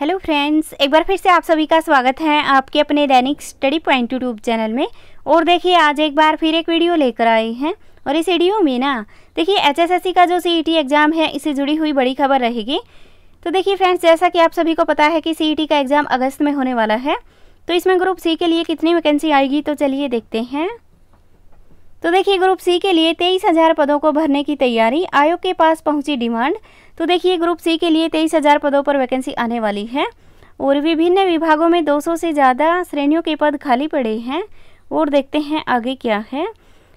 hello friends एक बार फिर से आप सभी का स्वागत है आपके अपने दैनिक स्टडी पॉइंट यूट्यूब चैनल में और देखिए आज एक बार फिर एक वीडियो लेकर आए हैं और इस वीडियो में ना देखिए एचएसएससी का जो सीईटी एग्ज़ाम e है इससे जुड़ी हुई बड़ी खबर रहेगी तो देखिए फ्रेंड्स जैसा कि आप सभी को पता है कि सी e का एग्ज़ाम अगस्त में होने वाला है तो इसमें ग्रुप सी के लिए कितनी वैकेंसी आएगी तो चलिए देखते हैं तो देखिए ग्रुप सी के लिए तेईस हज़ार पदों को भरने की तैयारी आयोग के पास पहुंची डिमांड तो देखिए ग्रुप सी के लिए तेईस हज़ार पदों पर वैकेंसी आने वाली है और विभिन्न विभागों में 200 से ज़्यादा श्रेणियों के पद खाली पड़े हैं और देखते हैं आगे क्या है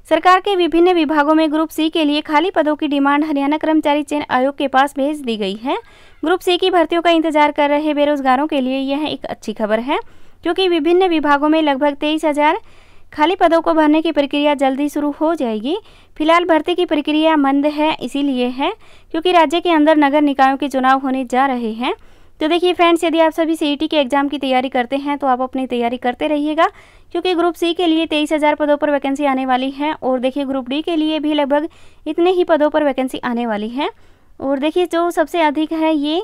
सरकार के विभिन्न विभागों में ग्रुप सी के लिए खाली पदों की डिमांड हरियाणा कर्मचारी चयन आयोग के पास भेज दी गई है ग्रुप सी की भर्तियों का इंतजार कर रहे बेरोजगारों के लिए यह एक अच्छी खबर है क्योंकि विभिन्न विभागों में लगभग तेईस हज़ार खाली पदों को भरने की प्रक्रिया जल्दी शुरू हो जाएगी फिलहाल भर्ती की प्रक्रिया मंद है इसीलिए है क्योंकि राज्य के अंदर नगर निकायों के चुनाव होने जा रहे हैं तो देखिए फ्रेंड्स यदि आप सभी सी e के एग्ज़ाम की तैयारी करते हैं तो आप अपनी तैयारी करते रहिएगा क्योंकि ग्रुप सी के लिए तेईस हज़ार पदों पर वैकेंसी आने वाली है और देखिए ग्रुप डी के लिए भी लगभग इतने ही पदों पर वैकेंसी आने वाली है और देखिए जो सबसे अधिक है ये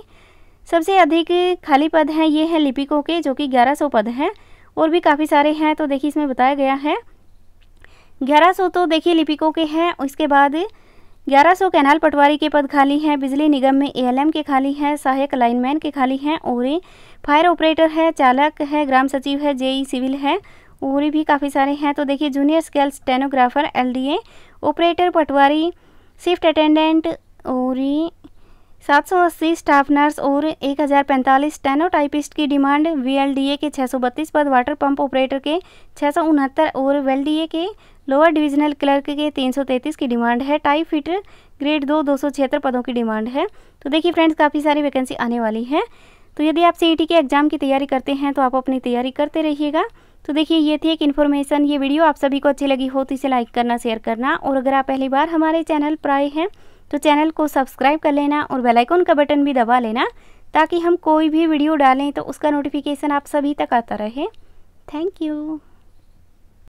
सबसे अधिक खाली पद हैं ये हैं लिपिकों के जो कि ग्यारह सौ पद हैं और भी काफ़ी सारे हैं तो देखिए इसमें बताया गया है ग्यारह सौ तो देखिए लिपिकों के हैं उसके बाद ग्यारह सौ कैनाल पटवारी के पद खाली हैं बिजली निगम में एएलएम के खाली हैं सहायक लाइनमैन के खाली हैं और फायर ऑपरेटर है चालक है ग्राम सचिव है जेई सिविल है और भी काफ़ी सारे हैं तो देखिए junior scale stenographer L operator patwari shift attendant और सात सौ अस्सी स्टाफ नर्स और एक हज़ार पैंतालीस टेनोटाइपिस्ट की डिमांड वीएलडीए के छः सौ बत्तीस पद वाटर पंप ऑपरेटर के छः सौ उनहत्तर और वेलडीए के लोअर डिविजनल क्लर्क के तीन सौ तैंतीस की डिमांड है टाइप फिटर ग्रेड दो दो सौ छिहत्तर पदों की डिमांड है तो देखिए फ्रेंड्स काफ़ी सारी वैकेंसी आने वाली है तो यदि आप सी के एग्ज़ाम की तैयारी करते हैं तो आप अपनी तैयारी करते रहिएगा तो देखिए ये थी एक इन्फॉर्मेशन ये वीडियो आप सभी को अच्छी लगी हो तो इसे लाइक करना शेयर करना और अगर आप पहली बार हमारे चैनल पर आए हैं तो चैनल को सब्सक्राइब कर लेना और बेल आइकन का बटन भी दबा लेना ताकि हम कोई भी वीडियो डालें तो उसका नोटिफिकेशन आप सभी तक आता रहे थैंक यू